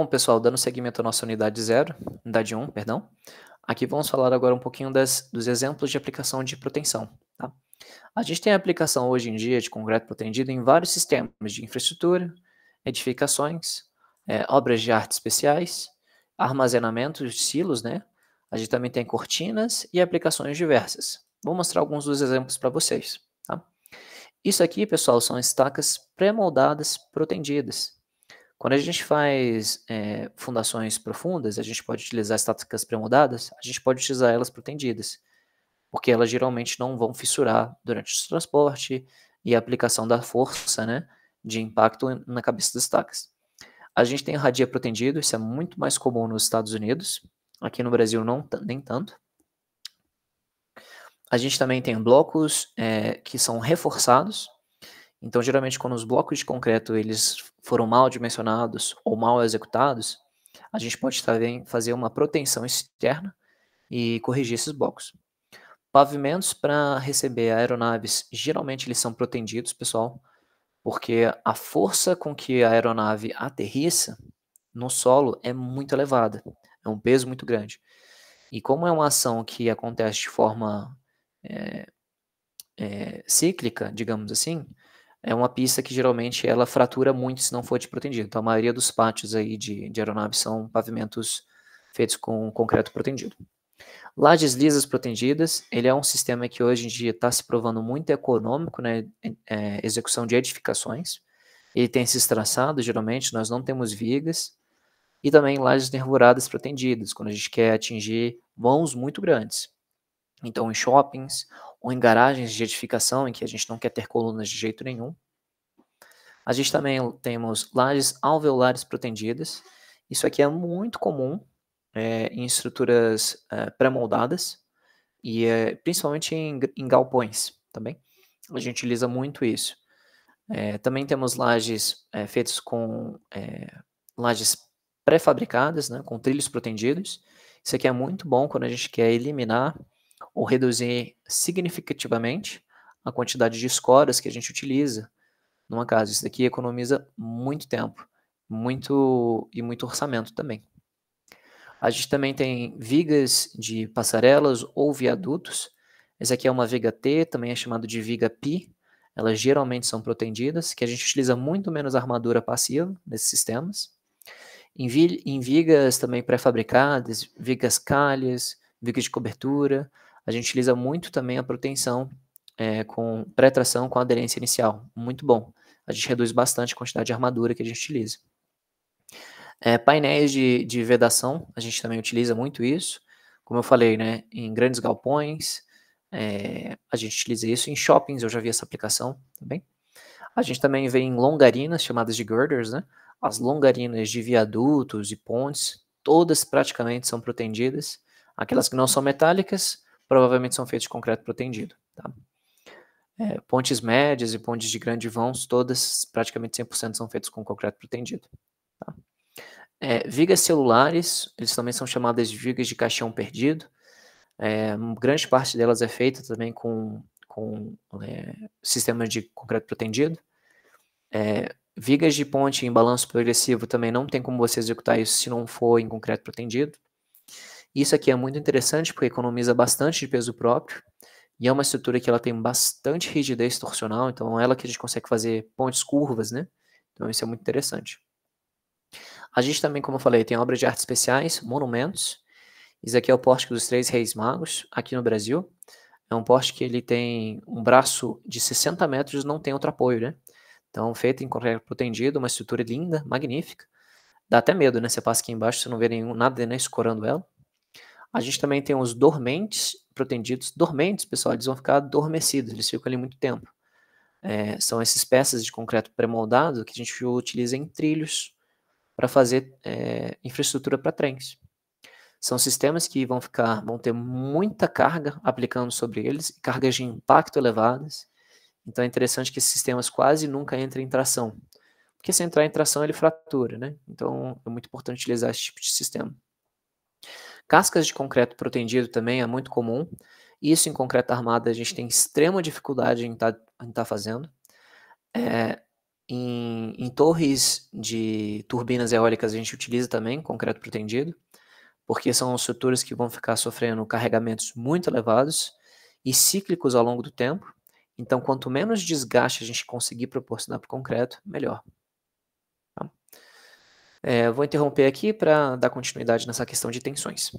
Bom, pessoal, dando seguimento à nossa unidade 0, unidade 1, um, perdão, aqui vamos falar agora um pouquinho das, dos exemplos de aplicação de proteção. Tá? A gente tem a aplicação hoje em dia de concreto protendido em vários sistemas de infraestrutura, edificações, é, obras de arte especiais, armazenamentos, silos, né? A gente também tem cortinas e aplicações diversas. Vou mostrar alguns dos exemplos para vocês. Tá? Isso aqui, pessoal, são estacas pré-moldadas protendidas, quando a gente faz é, fundações profundas, a gente pode utilizar estáticas premudadas, a gente pode utilizar elas protendidas, porque elas geralmente não vão fissurar durante o transporte e a aplicação da força né, de impacto na cabeça das estacas. A gente tem radia protendido, isso é muito mais comum nos Estados Unidos, aqui no Brasil não nem tanto. A gente também tem blocos é, que são reforçados, então, geralmente, quando os blocos de concreto eles foram mal dimensionados ou mal executados, a gente pode também fazer uma proteção externa e corrigir esses blocos. Pavimentos para receber aeronaves, geralmente eles são protendidos, pessoal, porque a força com que a aeronave aterriça no solo é muito elevada, é um peso muito grande. E como é uma ação que acontece de forma é, é, cíclica, digamos assim, é uma pista que geralmente ela fratura muito se não for de protendido. Então a maioria dos pátios aí de, de aeronaves são pavimentos feitos com concreto protendido. Lajes lisas protendidas, ele é um sistema que hoje em dia está se provando muito econômico, né? É, execução de edificações. Ele tem esses traçados, geralmente nós não temos vigas. E também lajes nervuradas protendidas, quando a gente quer atingir vãos muito grandes. Então, em shoppings ou em garagens de edificação em que a gente não quer ter colunas de jeito nenhum. A gente também temos lajes alveolares protendidas. Isso aqui é muito comum é, em estruturas é, pré-moldadas e é, principalmente em, em, galpões também. A gente utiliza muito isso. É, também temos lajes é, feitas com é, lajes pré-fabricadas, né, com trilhos protendidos. Isso aqui é muito bom quando a gente quer eliminar ou reduzir significativamente a quantidade de escoras que a gente utiliza numa casa. Isso daqui economiza muito tempo, muito e muito orçamento também. A gente também tem vigas de passarelas ou viadutos. Essa aqui é uma viga T, também é chamada de viga pi. Elas geralmente são protendidas, que a gente utiliza muito menos armadura passiva nesses sistemas. Em, vi em vigas também pré-fabricadas, vigas calhas, vigas de cobertura, a gente utiliza muito também a proteção é, com pré-tração com aderência inicial. Muito bom. A gente reduz bastante a quantidade de armadura que a gente utiliza. É, painéis de, de vedação, a gente também utiliza muito isso. Como eu falei, né, em grandes galpões, é, a gente utiliza isso. Em shoppings, eu já vi essa aplicação também. A gente também vê em longarinas, chamadas de girders, né? As longarinas de viadutos e pontes, todas praticamente são protendidas. Aquelas que não são metálicas, provavelmente são feitos de concreto protendido. Tá? É, pontes médias e pontes de grande vãos, todas praticamente 100% são feitas com concreto protendido. Tá? É, vigas celulares, eles também são chamadas de vigas de caixão perdido. É, grande parte delas é feita também com, com é, sistemas de concreto protendido. É, vigas de ponte em balanço progressivo também não tem como você executar isso se não for em concreto protendido. Isso aqui é muito interessante porque economiza bastante de peso próprio e é uma estrutura que ela tem bastante rigidez torsional, então é ela que a gente consegue fazer pontes curvas, né? Então isso é muito interessante. A gente também, como eu falei, tem obras de artes especiais, monumentos. Isso aqui é o pórtico dos Três Reis Magos, aqui no Brasil. É um poste que ele tem um braço de 60 metros, não tem outro apoio, né? Então, feito em concreto tendido, uma estrutura linda, magnífica. Dá até medo, né? Você passa aqui embaixo, você não vê nenhum, nada, né? Escorando ela. A gente também tem os dormentes, protendidos. Dormentes, pessoal, eles vão ficar adormecidos, eles ficam ali muito tempo. É, são essas peças de concreto pré-moldado que a gente utiliza em trilhos para fazer é, infraestrutura para trens. São sistemas que vão ficar, vão ter muita carga aplicando sobre eles, cargas de impacto elevadas. Então é interessante que esses sistemas quase nunca entrem em tração, porque se entrar em tração ele fratura, né? Então é muito importante utilizar esse tipo de sistema. Cascas de concreto protendido também é muito comum. Isso em concreto armado a gente tem extrema dificuldade em estar tá, tá fazendo. É, em, em, torres de turbinas eólicas a gente utiliza também concreto protendido, porque são estruturas que vão ficar sofrendo carregamentos muito elevados e cíclicos ao longo do tempo. Então, quanto menos desgaste a gente conseguir proporcionar para o concreto, melhor. É, vou interromper aqui para dar continuidade nessa questão de tensões.